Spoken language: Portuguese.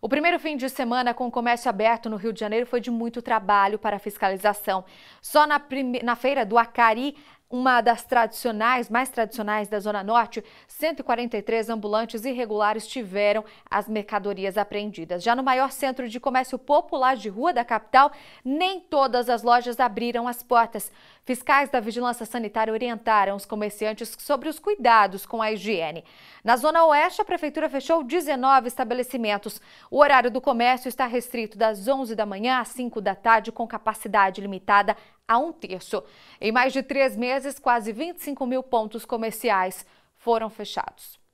O primeiro fim de semana com o comércio aberto no Rio de Janeiro foi de muito trabalho para fiscalização. Só na, na feira do Acari, uma das tradicionais, mais tradicionais da Zona Norte, 143 ambulantes irregulares tiveram as mercadorias apreendidas. Já no maior centro de comércio popular de rua da capital, nem todas as lojas abriram as portas. Fiscais da Vigilância Sanitária orientaram os comerciantes sobre os cuidados com a higiene. Na Zona Oeste, a Prefeitura fechou 19 estabelecimentos. O horário do comércio está restrito das 11 da manhã às 5 da tarde, com capacidade limitada a um terço. Em mais de três meses, quase 25 mil pontos comerciais foram fechados.